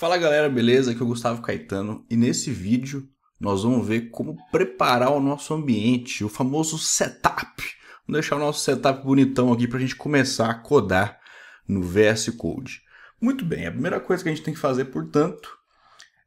Fala galera, beleza? Aqui é o Gustavo Caetano e nesse vídeo nós vamos ver como preparar o nosso ambiente, o famoso setup. Vamos deixar o nosso setup bonitão aqui para a gente começar a codar no VS Code. Muito bem, a primeira coisa que a gente tem que fazer, portanto,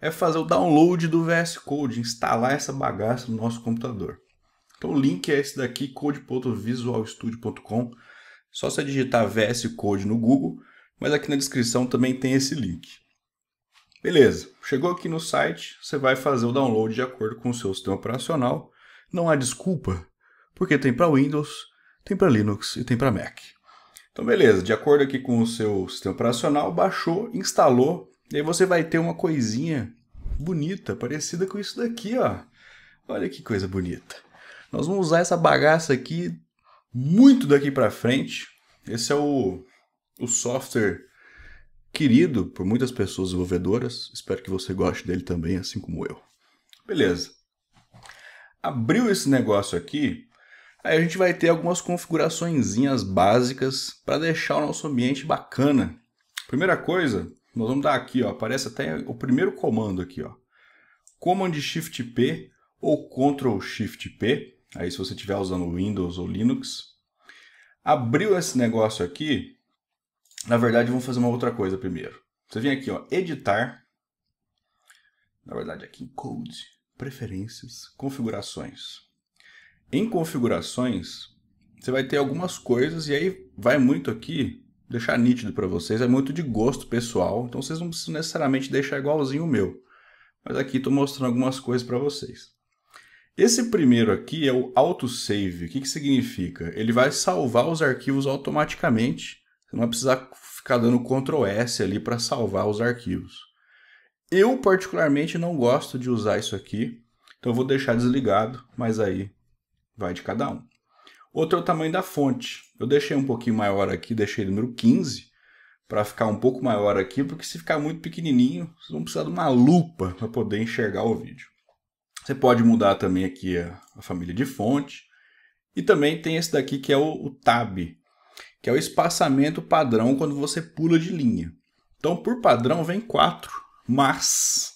é fazer o download do VS Code, instalar essa bagaça no nosso computador. Então o link é esse daqui, code.visualstudio.com. Só você digitar VS Code no Google, mas aqui na descrição também tem esse link. Beleza, chegou aqui no site, você vai fazer o download de acordo com o seu sistema operacional. Não há desculpa, porque tem para Windows, tem para Linux e tem para Mac. Então beleza, de acordo aqui com o seu sistema operacional, baixou, instalou, e aí você vai ter uma coisinha bonita, parecida com isso daqui, ó. Olha que coisa bonita. Nós vamos usar essa bagaça aqui muito daqui para frente. Esse é o, o software querido por muitas pessoas desenvolvedoras. Espero que você goste dele também, assim como eu. Beleza. Abriu esse negócio aqui, aí a gente vai ter algumas configuraçõezinhas básicas para deixar o nosso ambiente bacana. Primeira coisa, nós vamos dar aqui, ó, aparece até o primeiro comando aqui, ó. Command Shift P ou Ctrl Shift P, aí se você estiver usando Windows ou Linux. Abriu esse negócio aqui, na verdade, vamos fazer uma outra coisa primeiro. Você vem aqui, ó, editar. Na verdade, aqui em Code, Preferências, Configurações. Em configurações, você vai ter algumas coisas e aí vai muito aqui deixar nítido para vocês, é muito de gosto pessoal, então vocês não precisam necessariamente deixar igualzinho o meu. Mas aqui estou mostrando algumas coisas para vocês. Esse primeiro aqui é o autosave. O que, que significa? Ele vai salvar os arquivos automaticamente você não vai precisar ficar dando Ctrl S ali para salvar os arquivos. Eu particularmente não gosto de usar isso aqui, então eu vou deixar desligado, mas aí vai de cada um. Outro é o tamanho da fonte. Eu deixei um pouquinho maior aqui, deixei número 15, para ficar um pouco maior aqui, porque se ficar muito pequenininho, vocês vão precisar de uma lupa para poder enxergar o vídeo. Você pode mudar também aqui a, a família de fonte. E também tem esse daqui que é o, o tab, que é o espaçamento padrão quando você pula de linha. Então, por padrão, vem 4, mas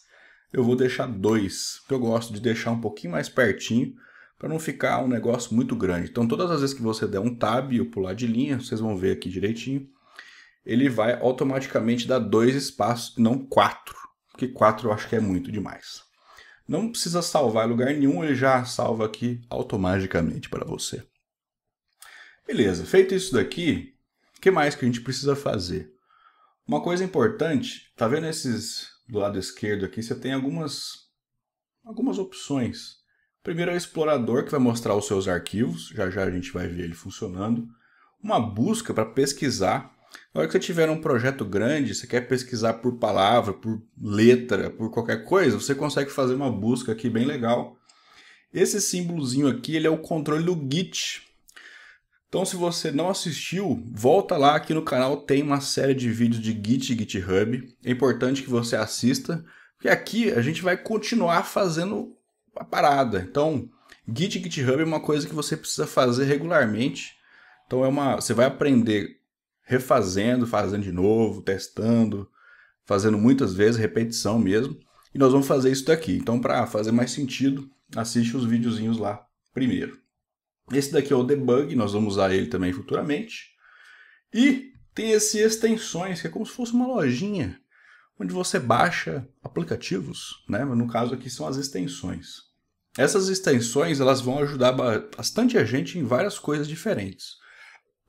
eu vou deixar 2, porque eu gosto de deixar um pouquinho mais pertinho para não ficar um negócio muito grande. Então, todas as vezes que você der um tab ou pular de linha, vocês vão ver aqui direitinho, ele vai automaticamente dar dois espaços, não quatro, porque quatro eu acho que é muito demais. Não precisa salvar em lugar nenhum, ele já salva aqui automaticamente para você. Beleza, feito isso daqui, o que mais que a gente precisa fazer? Uma coisa importante, tá vendo esses do lado esquerdo aqui, você tem algumas, algumas opções. Primeiro é o explorador, que vai mostrar os seus arquivos, já já a gente vai ver ele funcionando. Uma busca para pesquisar. Na hora que você tiver um projeto grande, você quer pesquisar por palavra, por letra, por qualquer coisa, você consegue fazer uma busca aqui bem legal. Esse símbolozinho aqui ele é o controle do Git, então, se você não assistiu, volta lá Aqui no canal tem uma série de vídeos de Git e GitHub. É importante que você assista, porque aqui a gente vai continuar fazendo a parada. Então, Git e GitHub é uma coisa que você precisa fazer regularmente. Então, é uma, você vai aprender refazendo, fazendo de novo, testando, fazendo muitas vezes, repetição mesmo. E nós vamos fazer isso daqui. Então, para fazer mais sentido, assiste os videozinhos lá primeiro. Esse daqui é o debug, nós vamos usar ele também futuramente. E tem esse extensões, que é como se fosse uma lojinha, onde você baixa aplicativos, né? No caso aqui são as extensões. Essas extensões, elas vão ajudar bastante a gente em várias coisas diferentes.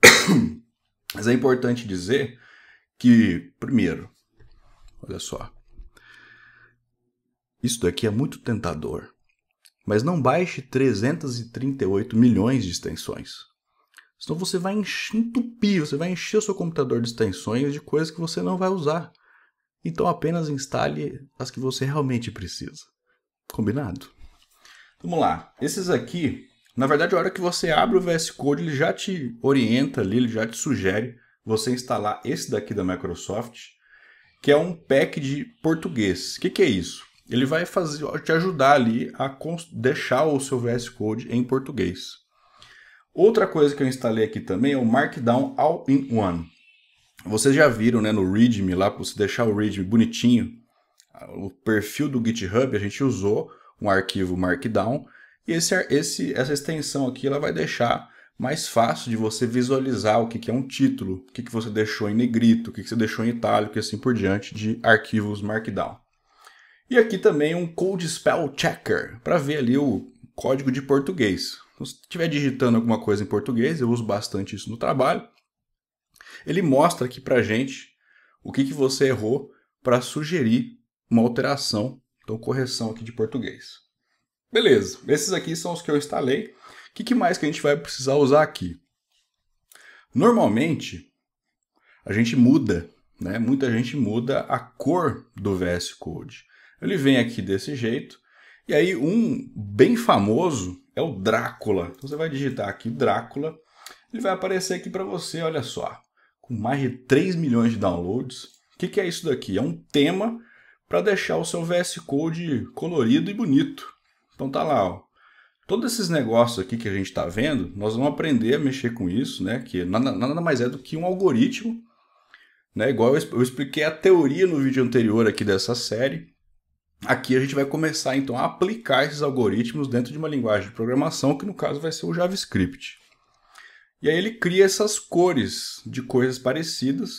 Mas é importante dizer que, primeiro, olha só, isso daqui é muito tentador mas não baixe 338 milhões de extensões. Senão você vai entupir, você vai encher o seu computador de extensões de coisas que você não vai usar. Então apenas instale as que você realmente precisa. Combinado? Vamos lá. Esses aqui, na verdade, a hora que você abre o VS Code, ele já te orienta ali, ele já te sugere você instalar esse daqui da Microsoft, que é um pack de português. O que, que é isso? ele vai fazer, te ajudar ali a deixar o seu VS Code em português. Outra coisa que eu instalei aqui também é o Markdown All-in-One. Vocês já viram né, no README lá, para você deixar o README bonitinho, o perfil do GitHub, a gente usou um arquivo Markdown, e esse, esse, essa extensão aqui ela vai deixar mais fácil de você visualizar o que, que é um título, o que, que você deixou em negrito, o que, que você deixou em itálico e assim por diante de arquivos Markdown. E aqui também um Code Spell Checker, para ver ali o código de português. Então, se estiver digitando alguma coisa em português, eu uso bastante isso no trabalho, ele mostra aqui para gente o que, que você errou para sugerir uma alteração, então correção aqui de português. Beleza, esses aqui são os que eu instalei. O que, que mais que a gente vai precisar usar aqui? Normalmente, a gente muda, né? muita gente muda a cor do VS Code. Ele vem aqui desse jeito. E aí, um bem famoso é o Drácula. Então, você vai digitar aqui Drácula. Ele vai aparecer aqui para você, olha só. Com mais de 3 milhões de downloads. O que, que é isso daqui? É um tema para deixar o seu VS Code colorido e bonito. Então tá lá, ó. Todos esses negócios aqui que a gente está vendo, nós vamos aprender a mexer com isso, né? Que nada, nada mais é do que um algoritmo, né? Igual eu, eu expliquei a teoria no vídeo anterior aqui dessa série. Aqui a gente vai começar então a aplicar esses algoritmos dentro de uma linguagem de programação, que no caso vai ser o JavaScript. E aí ele cria essas cores de coisas parecidas,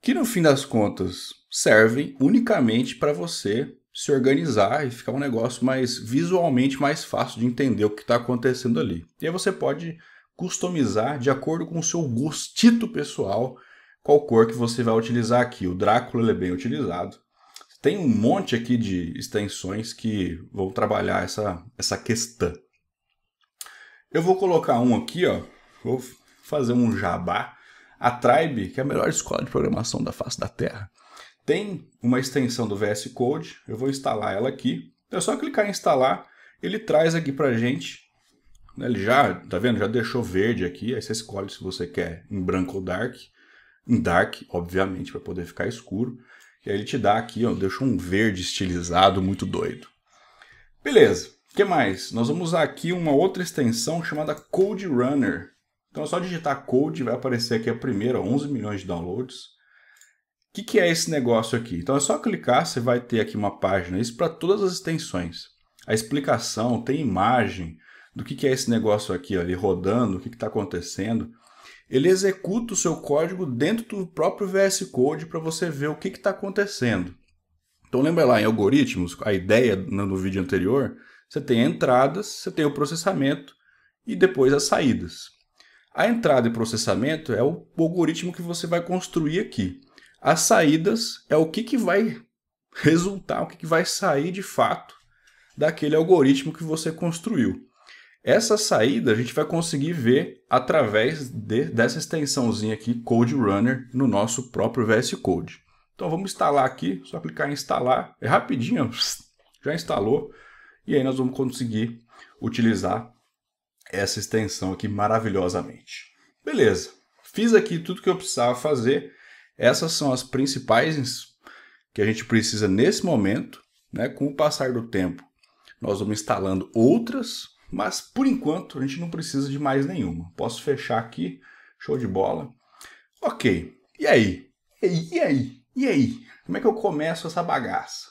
que no fim das contas servem unicamente para você se organizar e ficar um negócio mais visualmente mais fácil de entender o que está acontecendo ali. E aí você pode customizar de acordo com o seu gostito pessoal qual cor que você vai utilizar aqui. O Drácula é bem utilizado. Tem um monte aqui de extensões que vão trabalhar essa, essa questão. Eu vou colocar um aqui, ó. Vou fazer um jabá. A Tribe, que é a melhor escola de programação da face da Terra, tem uma extensão do VS Code. Eu vou instalar ela aqui. É só clicar em instalar. Ele traz aqui pra gente. Né, ele já, tá vendo? Já deixou verde aqui. Aí você escolhe se você quer em branco ou dark. Em dark, obviamente, para poder ficar escuro. E aí ele te dá aqui, ó, deixou um verde estilizado muito doido. Beleza, o que mais? Nós vamos usar aqui uma outra extensão chamada Code Runner. Então é só digitar Code, vai aparecer aqui a primeira, 11 milhões de downloads. O que, que é esse negócio aqui? Então é só clicar, você vai ter aqui uma página, isso para todas as extensões. A explicação, tem imagem do que, que é esse negócio aqui, ó, rodando, o que está acontecendo ele executa o seu código dentro do próprio VS Code para você ver o que está acontecendo. Então lembra lá em algoritmos, a ideia no vídeo anterior, você tem entradas, você tem o processamento e depois as saídas. A entrada e processamento é o algoritmo que você vai construir aqui. As saídas é o que, que vai resultar, o que, que vai sair de fato daquele algoritmo que você construiu. Essa saída a gente vai conseguir ver através de, dessa extensãozinha aqui, Code Runner, no nosso próprio VS Code. Então vamos instalar aqui, só clicar em instalar, é rapidinho, já instalou, e aí nós vamos conseguir utilizar essa extensão aqui maravilhosamente. Beleza, fiz aqui tudo que eu precisava fazer, essas são as principais que a gente precisa nesse momento, né? com o passar do tempo nós vamos instalando outras, mas por enquanto a gente não precisa de mais nenhuma. Posso fechar aqui, show de bola. Ok, e aí? E aí? E aí? Como é que eu começo essa bagaça?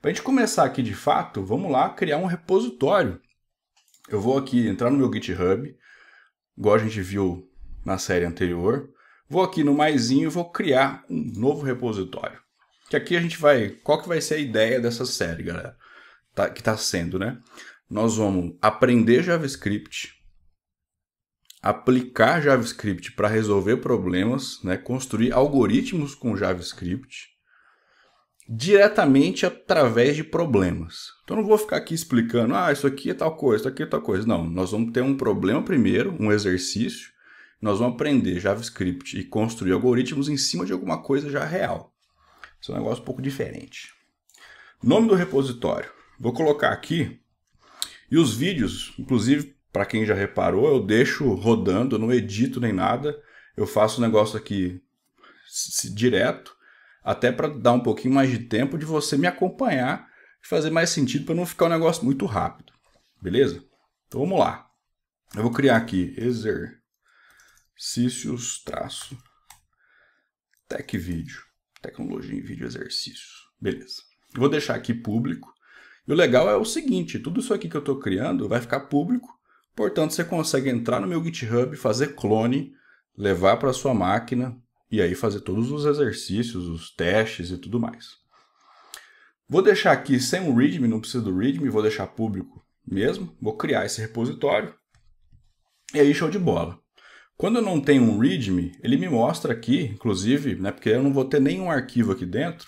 Para a gente começar aqui de fato, vamos lá criar um repositório. Eu vou aqui entrar no meu GitHub, igual a gente viu na série anterior. Vou aqui no mais e vou criar um novo repositório. Que aqui a gente vai... Qual que vai ser a ideia dessa série, galera? Tá, que está sendo, né? nós vamos aprender JavaScript, aplicar JavaScript para resolver problemas, né? construir algoritmos com JavaScript diretamente através de problemas. Então não vou ficar aqui explicando, ah, isso aqui é tal coisa, isso aqui é tal coisa. Não, nós vamos ter um problema primeiro, um exercício, nós vamos aprender JavaScript e construir algoritmos em cima de alguma coisa já real. Isso é um negócio um pouco diferente. Nome do repositório. Vou colocar aqui e os vídeos, inclusive, para quem já reparou, eu deixo rodando, eu não edito nem nada. Eu faço o negócio aqui direto, até para dar um pouquinho mais de tempo de você me acompanhar e fazer mais sentido para não ficar um negócio muito rápido. Beleza? Então vamos lá. Eu vou criar aqui exercícios traço tech vídeo, tecnologia em vídeo exercícios Beleza. Eu vou deixar aqui público e o legal é o seguinte, tudo isso aqui que eu estou criando vai ficar público, portanto você consegue entrar no meu GitHub, fazer clone, levar para sua máquina e aí fazer todos os exercícios, os testes e tudo mais. Vou deixar aqui sem o README, não precisa do README, vou deixar público mesmo, vou criar esse repositório e aí show de bola. Quando eu não tenho um README, ele me mostra aqui, inclusive, né, porque eu não vou ter nenhum arquivo aqui dentro,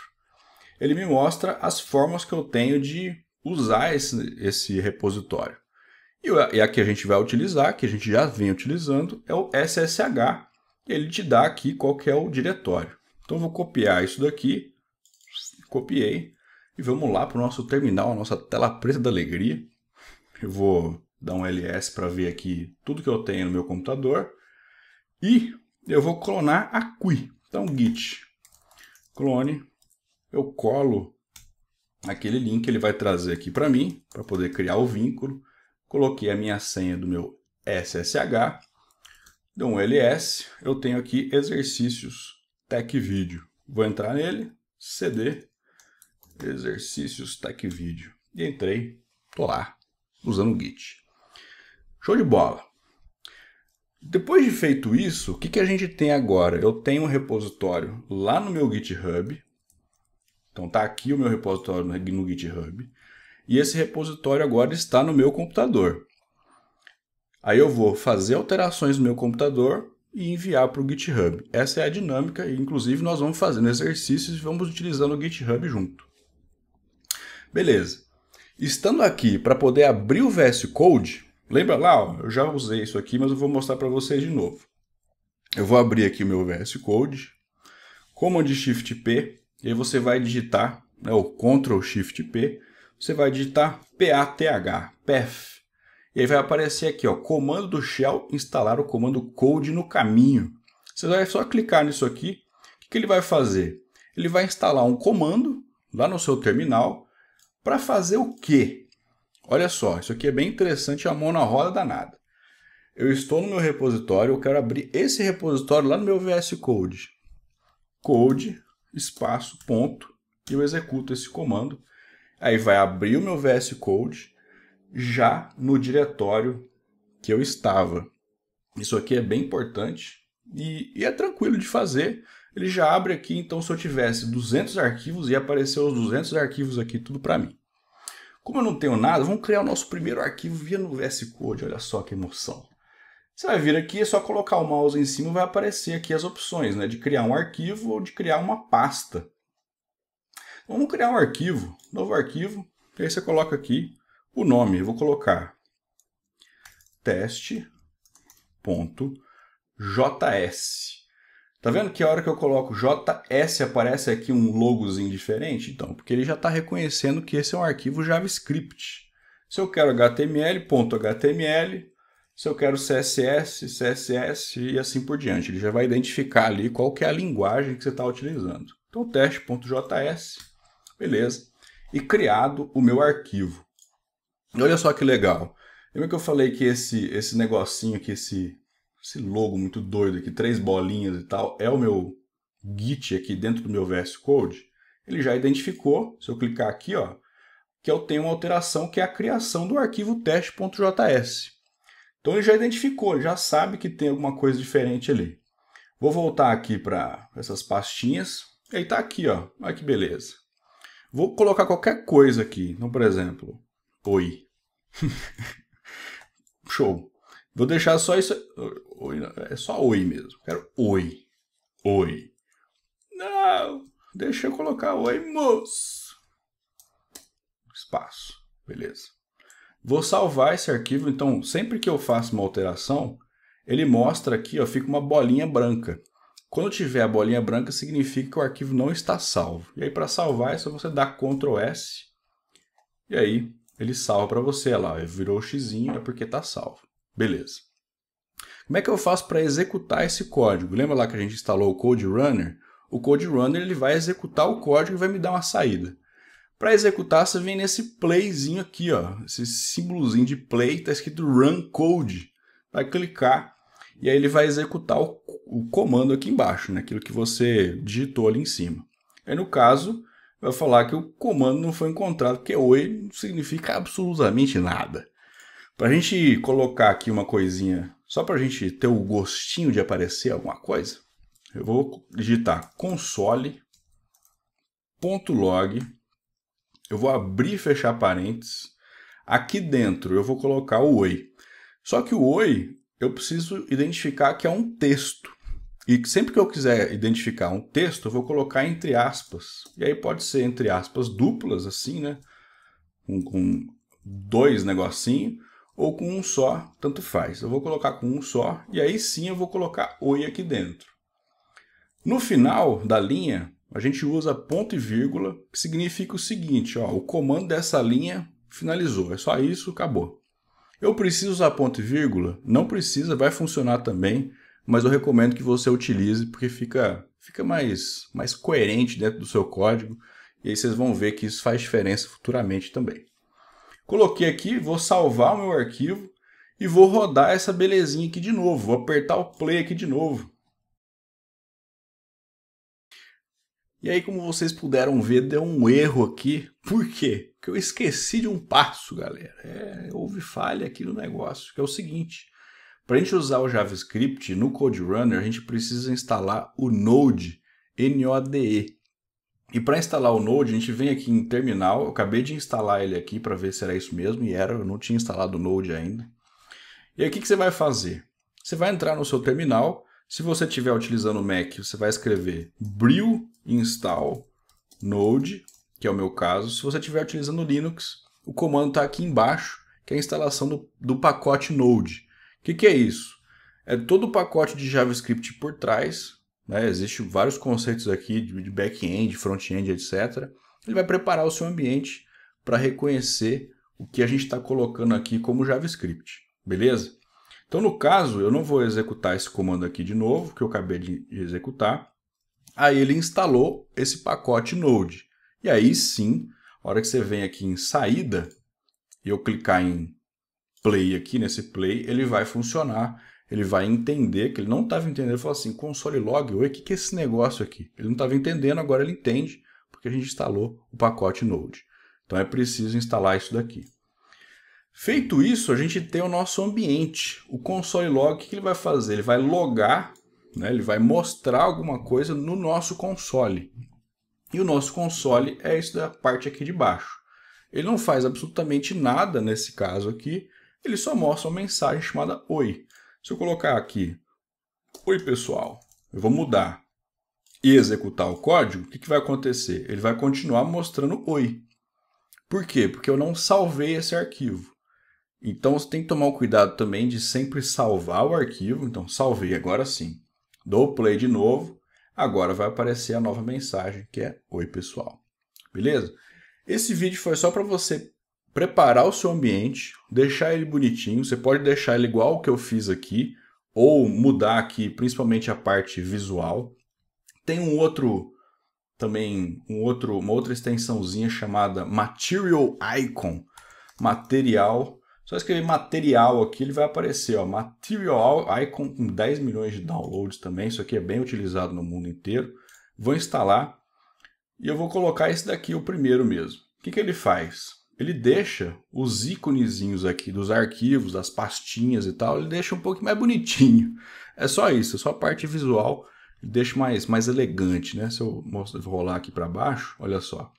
ele me mostra as formas que eu tenho de usar esse, esse repositório. E, e que a gente vai utilizar, que a gente já vem utilizando, é o SSH. Ele te dá aqui qual que é o diretório. Então vou copiar isso daqui, copiei, e vamos lá para o nosso terminal, a nossa tela preta da alegria. Eu vou dar um ls para ver aqui tudo que eu tenho no meu computador. E eu vou clonar a Qui. Então git clone, eu colo Aquele link ele vai trazer aqui para mim, para poder criar o vínculo. Coloquei a minha senha do meu SSH, dou um ls, eu tenho aqui exercícios tech vídeo. Vou entrar nele, cd, exercícios tech vídeo. E entrei, tô lá, usando o Git. Show de bola! Depois de feito isso, o que, que a gente tem agora? Eu tenho um repositório lá no meu GitHub, então está aqui o meu repositório no GitHub. E esse repositório agora está no meu computador. Aí eu vou fazer alterações no meu computador e enviar para o GitHub. Essa é a dinâmica e inclusive nós vamos fazendo exercícios e vamos utilizando o GitHub junto. Beleza. Estando aqui para poder abrir o VS Code, lembra lá, ó, eu já usei isso aqui, mas eu vou mostrar para vocês de novo. Eu vou abrir aqui o meu VS Code, Command Shift P, e aí você vai digitar, né, o Ctrl Shift P, você vai digitar PATH, PATH. E aí vai aparecer aqui, ó, comando do Shell instalar o comando code no caminho. Você vai só clicar nisso aqui. O que ele vai fazer? Ele vai instalar um comando lá no seu terminal para fazer o quê? Olha só, isso aqui é bem interessante, é a mão na roda danada. Eu estou no meu repositório, eu quero abrir esse repositório lá no meu VS Code. Code espaço, ponto, e eu executo esse comando. Aí vai abrir o meu VS Code já no diretório que eu estava. Isso aqui é bem importante e, e é tranquilo de fazer. Ele já abre aqui, então se eu tivesse 200 arquivos, ia aparecer os 200 arquivos aqui, tudo para mim. Como eu não tenho nada, vamos criar o nosso primeiro arquivo via no VS Code, olha só que emoção. Você vai vir aqui, é só colocar o mouse em cima e vai aparecer aqui as opções, né? De criar um arquivo ou de criar uma pasta. Vamos criar um arquivo, novo arquivo, e aí você coloca aqui o nome. Eu vou colocar teste.js. Tá vendo que a hora que eu coloco JS aparece aqui um logozinho diferente? Então, porque ele já está reconhecendo que esse é um arquivo JavaScript. Se eu quero html.html, .html, se eu quero CSS, CSS e assim por diante. Ele já vai identificar ali qual que é a linguagem que você está utilizando. Então, teste.js, beleza. E criado o meu arquivo. E olha só que legal. Lembra que eu falei que esse, esse negocinho aqui, esse, esse logo muito doido aqui, três bolinhas e tal, é o meu Git aqui dentro do meu VS Code? Ele já identificou, se eu clicar aqui, ó, que eu tenho uma alteração que é a criação do arquivo teste.js. Então ele já identificou, já sabe que tem alguma coisa diferente ali. Vou voltar aqui para essas pastinhas. Ele está aqui, ó. olha que beleza. Vou colocar qualquer coisa aqui. Então, por exemplo, oi. Show. Vou deixar só isso. Oi, é só oi mesmo. Quero oi. Oi. Não! Deixa eu colocar oi, moço. Espaço. Beleza. Vou salvar esse arquivo, então sempre que eu faço uma alteração, ele mostra aqui, ó, fica uma bolinha branca. Quando tiver a bolinha branca, significa que o arquivo não está salvo. E aí, para salvar, é só você dar Ctrl S, e aí ele salva para você. Olha lá, virou o xizinho, é porque está salvo. Beleza. Como é que eu faço para executar esse código? Lembra lá que a gente instalou o Code Runner? O Code Runner ele vai executar o código e vai me dar uma saída. Para executar, você vem nesse playzinho aqui, ó, esse símbolozinho de play, tá escrito Run Code. Vai clicar e aí ele vai executar o, o comando aqui embaixo, né, aquilo que você digitou ali em cima. Aí no caso, vai falar que o comando não foi encontrado, porque oi não significa absolutamente nada. Para a gente colocar aqui uma coisinha, só para a gente ter o gostinho de aparecer alguma coisa, eu vou digitar console.log eu vou abrir e fechar parênteses. Aqui dentro eu vou colocar o oi. Só que o oi eu preciso identificar que é um texto. E sempre que eu quiser identificar um texto, eu vou colocar entre aspas. E aí pode ser entre aspas duplas, assim, né? Com, com dois negocinho ou com um só, tanto faz. Eu vou colocar com um só e aí sim eu vou colocar oi aqui dentro. No final da linha, a gente usa ponto e vírgula, que significa o seguinte, ó, o comando dessa linha finalizou, é só isso, acabou. Eu preciso usar ponto e vírgula? Não precisa, vai funcionar também, mas eu recomendo que você utilize porque fica, fica mais, mais coerente dentro do seu código e aí vocês vão ver que isso faz diferença futuramente também. Coloquei aqui, vou salvar o meu arquivo e vou rodar essa belezinha aqui de novo, vou apertar o play aqui de novo. E aí, como vocês puderam ver, deu um erro aqui. Por quê? Porque eu esqueci de um passo, galera. É, houve falha aqui no negócio, que é o seguinte. Para a gente usar o JavaScript no Code Runner, a gente precisa instalar o Node NODE. E para instalar o Node, a gente vem aqui em terminal. Eu acabei de instalar ele aqui para ver se era isso mesmo, e era, eu não tinha instalado o Node ainda. E aí o que, que você vai fazer? Você vai entrar no seu terminal. Se você estiver utilizando o Mac, você vai escrever brew install node, que é o meu caso. Se você estiver utilizando Linux, o comando está aqui embaixo, que é a instalação do, do pacote node. O que, que, é isso? É todo o pacote de JavaScript por trás. Né? Existem vários conceitos aqui de back-end, front-end, etc. Ele vai preparar o seu ambiente para reconhecer o que a gente está colocando aqui como JavaScript. Beleza? Então, no caso, eu não vou executar esse comando aqui de novo, que eu acabei de executar. Aí ele instalou esse pacote Node. E aí sim, a hora que você vem aqui em saída, e eu clicar em play aqui, nesse play, ele vai funcionar. Ele vai entender que ele não estava entendendo. Ele falou assim, console log, oi, o que, que é esse negócio aqui? Ele não estava entendendo, agora ele entende, porque a gente instalou o pacote Node. Então é preciso instalar isso daqui. Feito isso, a gente tem o nosso ambiente. O console log, o que ele vai fazer? Ele vai logar né? Ele vai mostrar alguma coisa no nosso console. E o nosso console é isso da parte aqui de baixo. Ele não faz absolutamente nada nesse caso aqui, ele só mostra uma mensagem chamada Oi. Se eu colocar aqui, Oi pessoal, eu vou mudar e executar o código, o que, que vai acontecer? Ele vai continuar mostrando Oi. Por quê? Porque eu não salvei esse arquivo. Então você tem que tomar o cuidado também de sempre salvar o arquivo. Então salvei agora sim. Dou play de novo. Agora vai aparecer a nova mensagem que é Oi pessoal. Beleza? Esse vídeo foi só para você preparar o seu ambiente, deixar ele bonitinho. Você pode deixar ele igual o que eu fiz aqui ou mudar aqui, principalmente a parte visual. Tem um outro também um outro, uma outra extensãozinha chamada Material Icon, material só escrever material aqui, ele vai aparecer, ó, Material Icon com 10 milhões de downloads também, isso aqui é bem utilizado no mundo inteiro. Vou instalar e eu vou colocar esse daqui, o primeiro mesmo. O que, que ele faz? Ele deixa os íconezinhos aqui dos arquivos, das pastinhas e tal, ele deixa um pouco mais bonitinho. É só isso, é só a parte visual, ele deixa mais, mais elegante, né? Se eu, mostro, eu vou rolar aqui para baixo, olha só.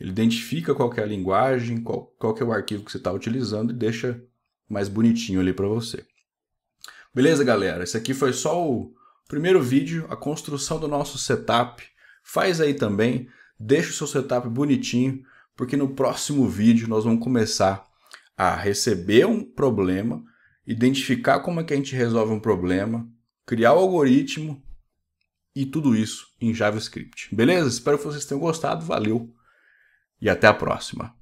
Ele identifica qual é a linguagem, qual, qual é o arquivo que você está utilizando e deixa mais bonitinho ali para você. Beleza, galera? Esse aqui foi só o primeiro vídeo, a construção do nosso setup. Faz aí também, deixa o seu setup bonitinho, porque no próximo vídeo nós vamos começar a receber um problema, identificar como é que a gente resolve um problema, criar o algoritmo e tudo isso em JavaScript. Beleza? Espero que vocês tenham gostado. Valeu! e até a próxima.